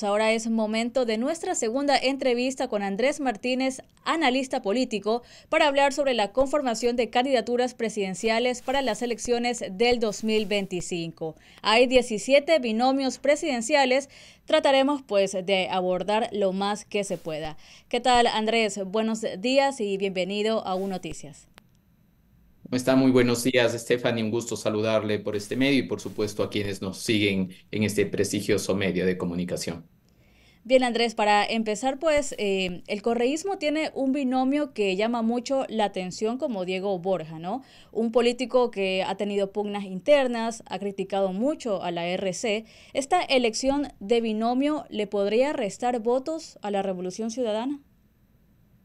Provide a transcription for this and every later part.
Pues ahora es momento de nuestra segunda entrevista con Andrés Martínez, analista político, para hablar sobre la conformación de candidaturas presidenciales para las elecciones del 2025. Hay 17 binomios presidenciales. Trataremos pues de abordar lo más que se pueda. ¿Qué tal Andrés? Buenos días y bienvenido a un Noticias está? Muy buenos días, Stephanie. Un gusto saludarle por este medio y, por supuesto, a quienes nos siguen en este prestigioso medio de comunicación. Bien, Andrés, para empezar, pues eh, el correísmo tiene un binomio que llama mucho la atención como Diego Borja, ¿no? Un político que ha tenido pugnas internas, ha criticado mucho a la RC. ¿Esta elección de binomio le podría restar votos a la Revolución Ciudadana?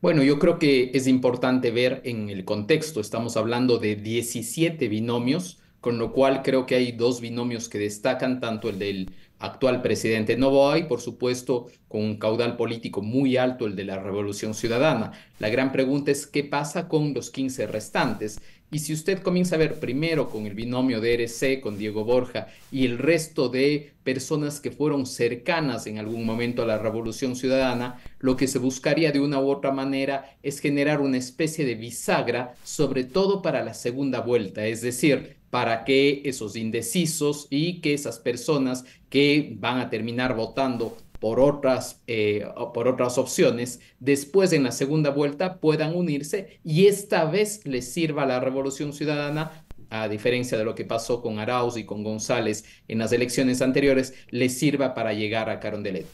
Bueno, yo creo que es importante ver en el contexto, estamos hablando de 17 binomios, con lo cual creo que hay dos binomios que destacan, tanto el del actual presidente Novoa y, por supuesto, con un caudal político muy alto, el de la Revolución Ciudadana. La gran pregunta es qué pasa con los 15 restantes. Y si usted comienza a ver primero con el binomio de RC, con Diego Borja y el resto de personas que fueron cercanas en algún momento a la Revolución Ciudadana, lo que se buscaría de una u otra manera es generar una especie de bisagra, sobre todo para la segunda vuelta, es decir, para que esos indecisos y que esas personas que van a terminar votando por otras, eh, por otras opciones, después en la segunda vuelta puedan unirse y esta vez les sirva la Revolución Ciudadana, a diferencia de lo que pasó con Arauz y con González en las elecciones anteriores, les sirva para llegar a Carondelet.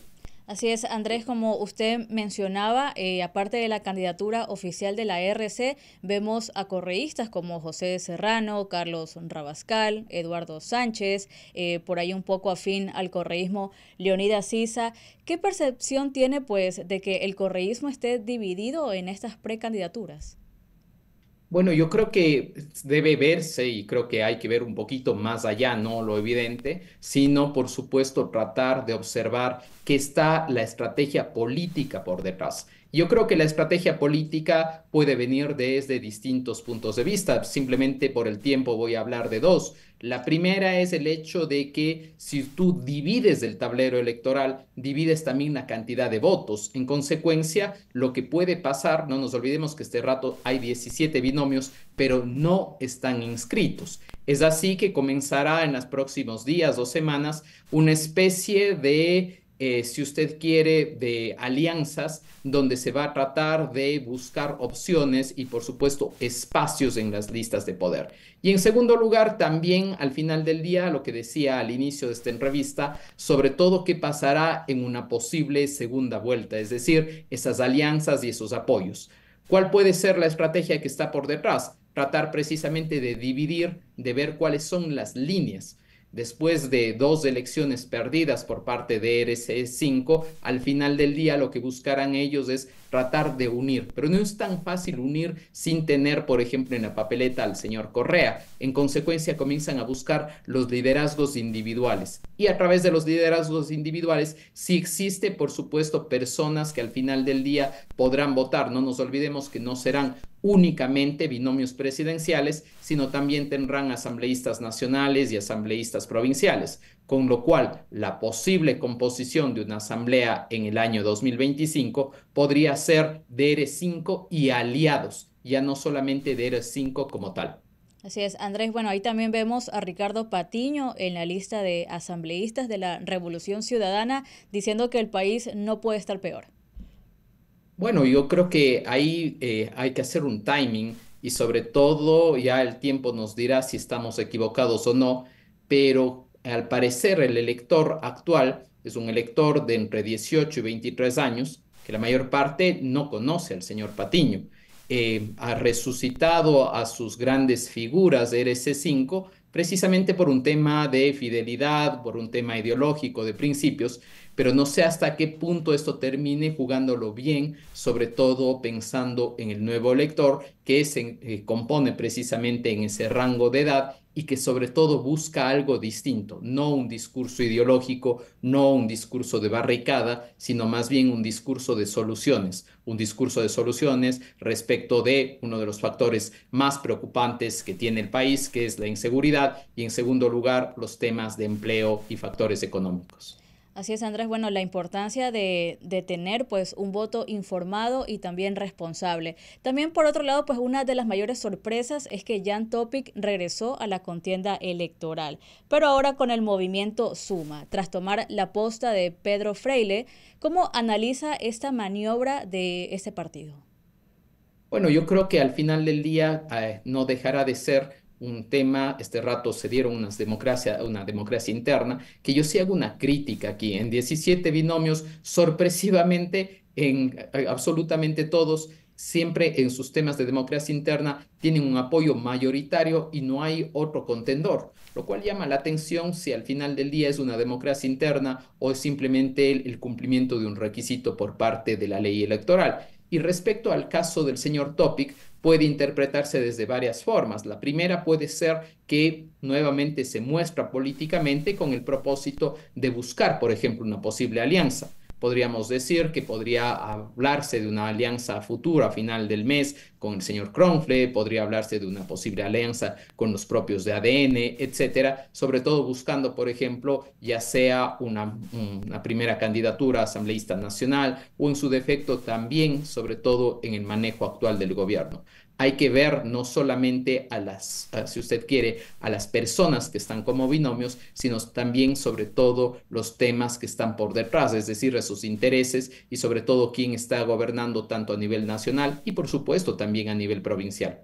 Así es, Andrés, como usted mencionaba, eh, aparte de la candidatura oficial de la RC, vemos a correístas como José Serrano, Carlos Rabascal, Eduardo Sánchez, eh, por ahí un poco afín al correísmo, Leonida Sisa. ¿Qué percepción tiene, pues, de que el correísmo esté dividido en estas precandidaturas? Bueno, yo creo que debe verse y creo que hay que ver un poquito más allá, no lo evidente, sino por supuesto tratar de observar que está la estrategia política por detrás. Yo creo que la estrategia política puede venir desde distintos puntos de vista. Simplemente por el tiempo voy a hablar de dos. La primera es el hecho de que si tú divides el tablero electoral, divides también la cantidad de votos. En consecuencia, lo que puede pasar, no nos olvidemos que este rato hay 17 binomios, pero no están inscritos. Es así que comenzará en los próximos días o semanas una especie de eh, si usted quiere, de alianzas, donde se va a tratar de buscar opciones y, por supuesto, espacios en las listas de poder. Y en segundo lugar, también al final del día, lo que decía al inicio de esta entrevista, sobre todo qué pasará en una posible segunda vuelta, es decir, esas alianzas y esos apoyos. ¿Cuál puede ser la estrategia que está por detrás? Tratar precisamente de dividir, de ver cuáles son las líneas Después de dos elecciones perdidas por parte de RC5, al final del día lo que buscarán ellos es tratar de unir, pero no es tan fácil unir sin tener, por ejemplo, en la papeleta al señor Correa. En consecuencia, comienzan a buscar los liderazgos individuales. Y a través de los liderazgos individuales, si existe, por supuesto, personas que al final del día podrán votar. No nos olvidemos que no serán únicamente binomios presidenciales, sino también tendrán asambleístas nacionales y asambleístas provinciales, con lo cual la posible composición de una asamblea en el año 2025 podría ser de 5 y aliados, ya no solamente de 5 como tal. Así es, Andrés. Bueno, ahí también vemos a Ricardo Patiño en la lista de asambleístas de la Revolución Ciudadana diciendo que el país no puede estar peor. Bueno, yo creo que ahí eh, hay que hacer un timing y sobre todo ya el tiempo nos dirá si estamos equivocados o no, pero al parecer el elector actual es un elector de entre 18 y 23 años, que la mayor parte no conoce al señor Patiño. Eh, ha resucitado a sus grandes figuras de RC5, precisamente por un tema de fidelidad, por un tema ideológico, de principios, pero no sé hasta qué punto esto termine jugándolo bien, sobre todo pensando en el nuevo lector que se eh, compone precisamente en ese rango de edad y que sobre todo busca algo distinto, no un discurso ideológico, no un discurso de barricada, sino más bien un discurso de soluciones, un discurso de soluciones respecto de uno de los factores más preocupantes que tiene el país, que es la inseguridad, y en segundo lugar, los temas de empleo y factores económicos. Así es, Andrés. Bueno, la importancia de, tener pues un voto informado y también responsable. También por otro lado, pues una de las mayores sorpresas es que Jan Topic regresó a la contienda electoral, pero ahora con el movimiento Suma, tras tomar la posta de Pedro Freile. ¿Cómo analiza esta maniobra de este partido? Bueno, yo creo que al final del día eh, no dejará de ser un tema, este rato se dieron unas democracia, una democracia interna, que yo sí hago una crítica aquí. En 17 binomios, sorpresivamente, en eh, absolutamente todos, siempre en sus temas de democracia interna tienen un apoyo mayoritario y no hay otro contendor, lo cual llama la atención si al final del día es una democracia interna o es simplemente el, el cumplimiento de un requisito por parte de la ley electoral. Y respecto al caso del señor Topic, puede interpretarse desde varias formas. La primera puede ser que nuevamente se muestra políticamente con el propósito de buscar, por ejemplo, una posible alianza podríamos decir que podría hablarse de una alianza futura a final del mes con el señor Kronfle, podría hablarse de una posible alianza con los propios de ADN, etcétera, sobre todo buscando, por ejemplo, ya sea una, una primera candidatura asambleísta nacional o en su defecto también, sobre todo, en el manejo actual del gobierno hay que ver no solamente a las, si usted quiere, a las personas que están como binomios, sino también sobre todo los temas que están por detrás, es decir, sus intereses y sobre todo quién está gobernando tanto a nivel nacional y por supuesto también a nivel provincial.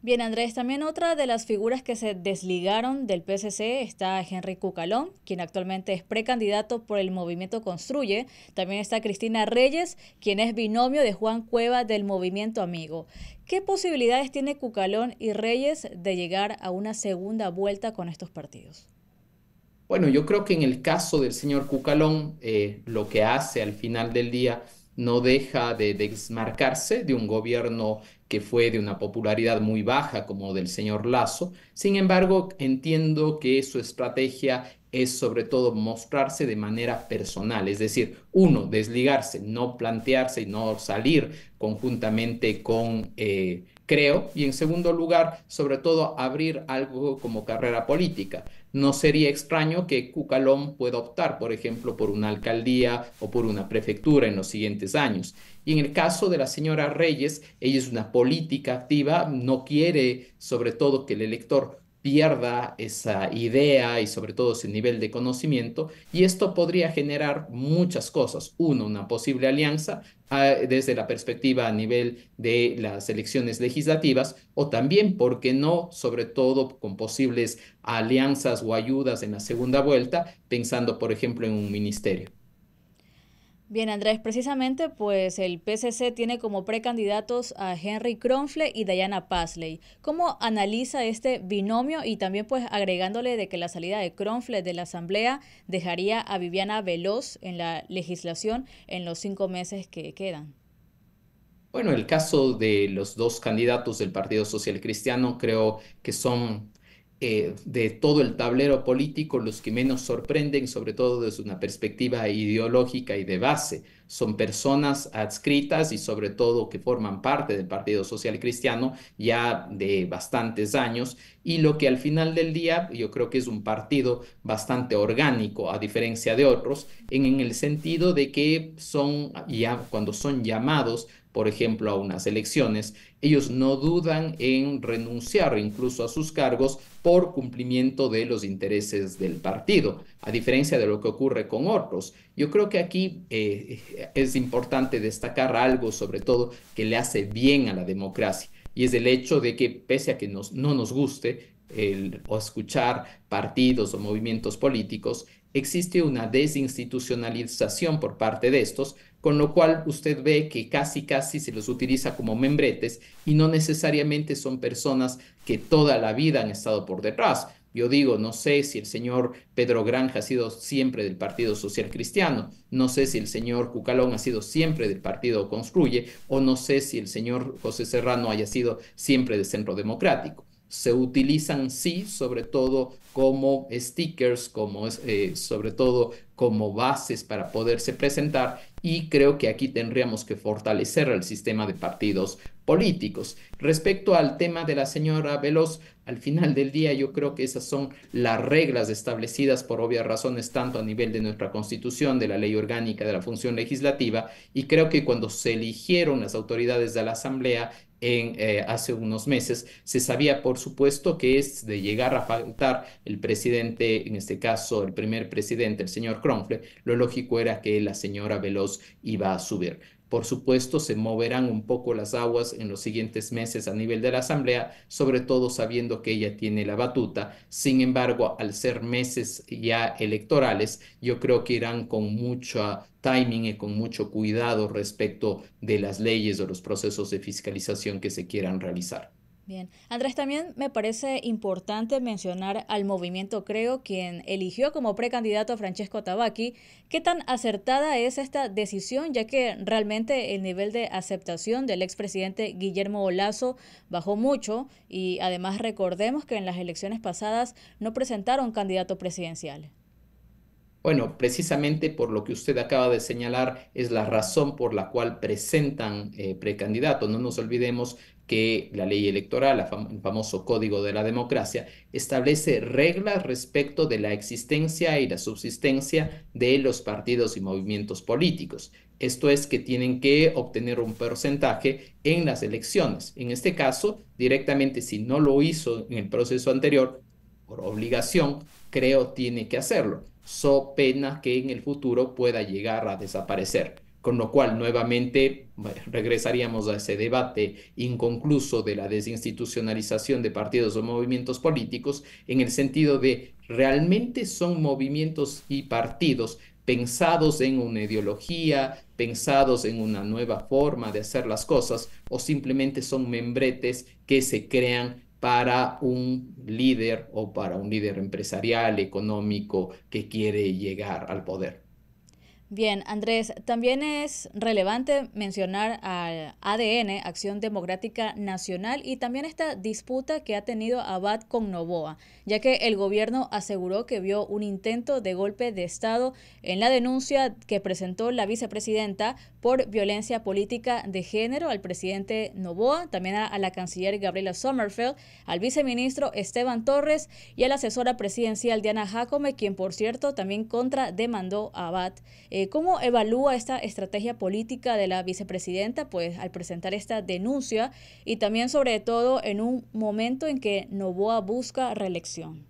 Bien, Andrés, también otra de las figuras que se desligaron del PSC está Henry Cucalón, quien actualmente es precandidato por el Movimiento Construye. También está Cristina Reyes, quien es binomio de Juan Cueva del Movimiento Amigo. ¿Qué posibilidades tiene Cucalón y Reyes de llegar a una segunda vuelta con estos partidos? Bueno, yo creo que en el caso del señor Cucalón, eh, lo que hace al final del día no deja de desmarcarse de un gobierno que fue de una popularidad muy baja como del señor Lazo. Sin embargo, entiendo que su estrategia es sobre todo mostrarse de manera personal, es decir, uno, desligarse, no plantearse y no salir conjuntamente con eh, creo, y en segundo lugar, sobre todo, abrir algo como carrera política. No sería extraño que Cucalón pueda optar, por ejemplo, por una alcaldía o por una prefectura en los siguientes años. Y en el caso de la señora Reyes, ella es una política activa, no quiere sobre todo que el elector pierda esa idea y sobre todo ese nivel de conocimiento y esto podría generar muchas cosas. Uno, una posible alianza ah, desde la perspectiva a nivel de las elecciones legislativas o también, ¿por qué no?, sobre todo con posibles alianzas o ayudas en la segunda vuelta, pensando, por ejemplo, en un ministerio. Bien, Andrés, precisamente pues el PCC tiene como precandidatos a Henry Cronfle y Diana Pasley. ¿Cómo analiza este binomio y también pues agregándole de que la salida de Cronfle de la Asamblea dejaría a Viviana Veloz en la legislación en los cinco meses que quedan? Bueno, el caso de los dos candidatos del Partido Social Cristiano creo que son eh, de todo el tablero político, los que menos sorprenden, sobre todo desde una perspectiva ideológica y de base, son personas adscritas y sobre todo que forman parte del Partido Social Cristiano ya de bastantes años y lo que al final del día yo creo que es un partido bastante orgánico a diferencia de otros en, el sentido de que son ya cuando son llamados por ejemplo, a unas elecciones, ellos no dudan en renunciar incluso a sus cargos por cumplimiento de los intereses del partido, a diferencia de lo que ocurre con otros. Yo creo que aquí eh, es importante destacar algo, sobre todo, que le hace bien a la democracia, y es el hecho de que, pese a que no nos guste, o escuchar partidos o movimientos políticos, existe una desinstitucionalización por parte de estos, con lo cual usted ve que casi casi se los utiliza como membretes y no necesariamente son personas que toda la vida han estado por detrás. Yo digo, no sé si el señor Pedro Granja ha sido siempre del Partido Social Cristiano, no sé si el señor Cucalón ha sido siempre del Partido Construye, o no sé si el señor José Serrano haya sido siempre del Centro Democrático. Se utilizan, sí, sobre todo como stickers, como eh, sobre todo como bases para poderse presentar y creo que aquí tendríamos que fortalecer el sistema de partidos políticos. Respecto al tema de la señora Veloz, al final del día yo creo que esas son las reglas establecidas por obvias razones tanto a nivel de nuestra constitución, de la ley orgánica, de la función legislativa y creo que cuando se eligieron las autoridades de la Asamblea eh, hace unos meses. Se sabía, por supuesto, que es de llegar a faltar el presidente, en este caso el primer presidente, el señor Kronfle, lo lógico era que la señora Veloz iba a subir. Por supuesto, se moverán un poco las aguas en los siguientes meses a nivel de la Asamblea, sobre todo sabiendo que ella tiene la batuta. Sin embargo, al ser meses ya electorales, yo creo que irán con mucho timing y con mucho cuidado respecto de las leyes o los procesos de fiscalización que se quieran realizar. Bien, Andrés, también me parece importante mencionar al movimiento Creo, quien eligió como precandidato a Francesco Tabacchi. ¿Qué tan acertada es esta decisión, ya que realmente el nivel de aceptación del expresidente Guillermo Olazo bajó mucho y además recordemos que en las elecciones pasadas no presentaron candidato presidencial? Bueno, precisamente por lo que usted acaba de señalar es la razón por la cual presentan eh, precandidatos. No nos olvidemos que la ley electoral, el famoso Código de la Democracia, establece reglas respecto de la existencia y la subsistencia de los partidos y movimientos políticos. Esto es que tienen que obtener un porcentaje en las elecciones. En este caso, directamente si no lo hizo en el proceso anterior, por obligación, creo tiene que hacerlo, so pena que en el futuro pueda llegar a desaparecer. Con lo cual, nuevamente, regresaríamos a ese debate inconcluso de la desinstitucionalización de partidos o movimientos políticos en el sentido de realmente son movimientos y partidos pensados en una ideología, pensados en una nueva forma de hacer las cosas, o simplemente son membretes que se crean para un líder o para un líder empresarial, económico, que quiere llegar al poder. Bien, Andrés, también es relevante mencionar al ADN, Acción Democrática Nacional, y también esta disputa que ha tenido Abad con Novoa, ya que el gobierno aseguró que vio un intento de golpe de Estado en la denuncia que presentó la vicepresidenta por violencia política de género al presidente Novoa, también a, la canciller Gabriela Sommerfeld, al viceministro Esteban Torres y a la asesora presidencial Diana Jacome, quien por cierto también contrademandó a Abad. Eh, ¿Cómo evalúa esta estrategia política de la vicepresidenta pues, al presentar esta denuncia y también sobre todo en un momento en que Novoa busca reelección?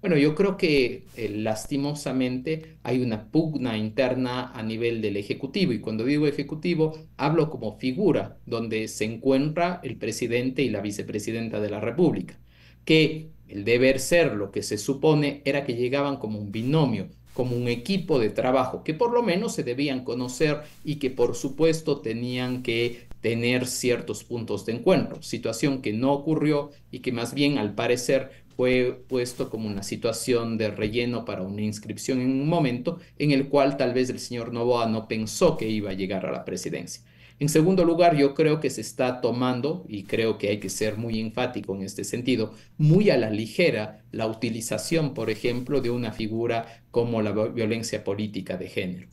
Bueno, yo creo que eh, lastimosamente hay una pugna interna a nivel del Ejecutivo y cuando digo Ejecutivo hablo como figura donde se encuentra el presidente y la vicepresidenta de la República, que el deber ser lo que se supone era que llegaban como un binomio, como un equipo de trabajo, que por lo menos se debían conocer y que por supuesto tenían que tener ciertos puntos de encuentro, situación que no ocurrió y que más bien al parecer fue puesto como una situación de relleno para una inscripción en un momento en el cual tal vez el señor Novoa no pensó que iba a llegar a la presidencia. En segundo lugar, yo creo que se está tomando, y creo que hay que ser muy enfático en este sentido, muy a la ligera la utilización, por ejemplo, de una figura como la violencia política de género.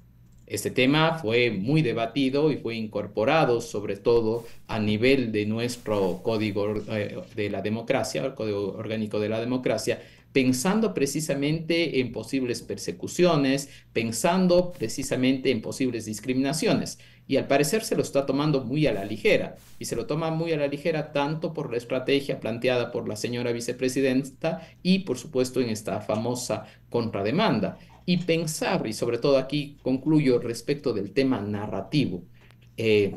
Este tema fue muy debatido y fue incorporado sobre todo a nivel de nuestro código eh, de la democracia, el código orgánico de la democracia, pensando precisamente en posibles persecuciones, pensando precisamente en posibles discriminaciones. Y al parecer se lo está tomando muy a la ligera. Y se lo toma muy a la ligera tanto por la estrategia planteada por la señora vicepresidenta y por supuesto en esta famosa contrademanda. Y pensar, y sobre todo aquí concluyo respecto del tema narrativo, eh,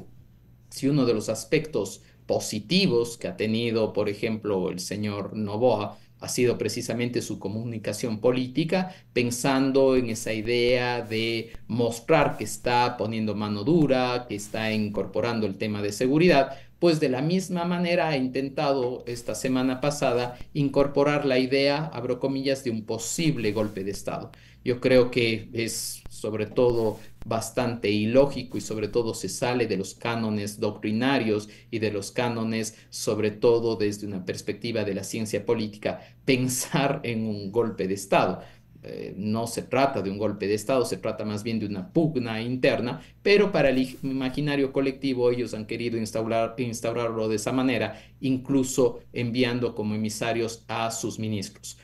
si uno de los aspectos positivos que ha tenido, por ejemplo, el señor Novoa, ha sido precisamente su comunicación política, pensando en esa idea de mostrar que está poniendo mano dura, que está incorporando el tema de seguridad, pues de la misma manera ha intentado esta semana pasada incorporar la idea, abro comillas, de un posible golpe de Estado. Yo creo que es sobre todo bastante ilógico y sobre todo se sale de los cánones doctrinarios y de los cánones, sobre todo desde una perspectiva de la ciencia política, pensar en un golpe de Estado. Eh, no se trata de un golpe de Estado, se trata más bien de una pugna interna, pero para el imaginario colectivo ellos han querido instaurarlo de esa manera, incluso enviando como emisarios a sus ministros.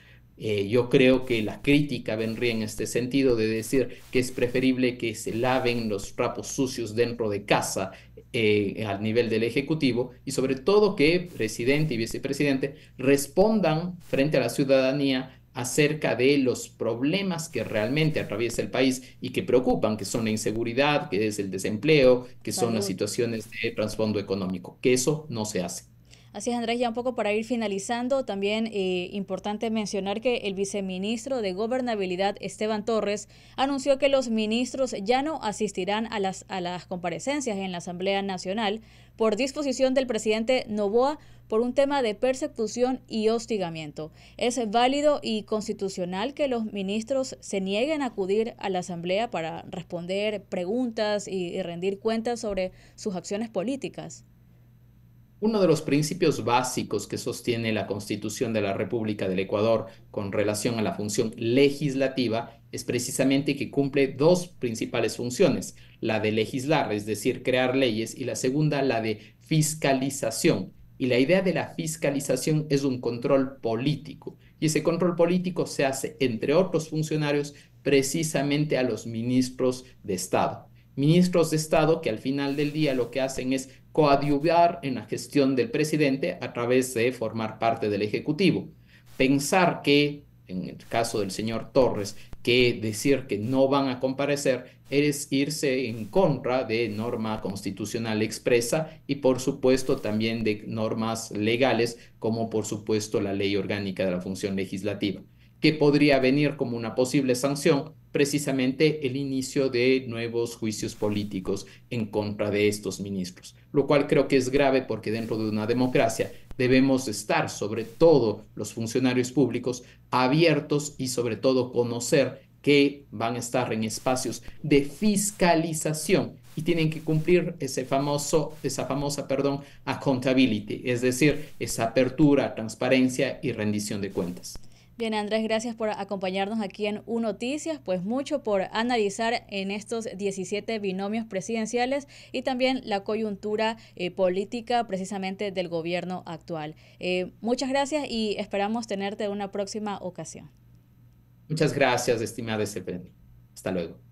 Eh, yo creo que la crítica vendría en este sentido de decir que es preferible que se laven los trapos sucios dentro de casa eh, al nivel del Ejecutivo y sobre todo que presidente y vicepresidente respondan frente a la ciudadanía acerca de los problemas que realmente atraviesa el país y que preocupan, que son la inseguridad, que es el desempleo, que son las situaciones de trasfondo económico, que eso no se hace. Así es, Andrés, ya un poco para ir finalizando, también eh, importante mencionar que el viceministro de Gobernabilidad, Esteban Torres, anunció que los ministros ya no asistirán a las, a las comparecencias en la Asamblea Nacional por disposición del presidente Novoa por un tema de persecución y hostigamiento. Es válido y constitucional que los ministros se nieguen a acudir a la Asamblea para responder preguntas y rendir cuentas sobre sus acciones políticas. Uno de los principios básicos que sostiene la Constitución de la República del Ecuador con relación a la función legislativa es precisamente que cumple dos principales funciones, la de legislar, es decir, crear leyes, y la segunda, la de fiscalización. Y la idea de la fiscalización es un control político. Y ese control político se hace, entre otros funcionarios, precisamente a los ministros de Estado. Ministros de Estado que al final del día lo que hacen es coadyuvar en la gestión del presidente a través de formar parte del Ejecutivo. Pensar que, en el caso del señor Torres, que decir que no van a comparecer es irse en contra de norma constitucional expresa y por supuesto también de normas legales como por supuesto la ley orgánica de la función legislativa, que podría venir como una posible sanción precisamente el inicio de nuevos juicios políticos en contra de estos ministros, lo cual creo que es grave porque dentro de una democracia debemos estar, sobre todo los funcionarios públicos, abiertos y sobre todo conocer que van a estar en espacios de fiscalización y tienen que cumplir ese famoso, esa famosa, perdón, accountability, es decir, esa apertura, transparencia y rendición de cuentas. Bien, Andrés, gracias por acompañarnos aquí en UNOTICIAS, Noticias, pues mucho por analizar en estos 17 binomios presidenciales y también la coyuntura eh, política precisamente del gobierno actual. Eh, muchas gracias y esperamos tenerte en una próxima ocasión. Muchas gracias, estimada Estefanía. Hasta luego.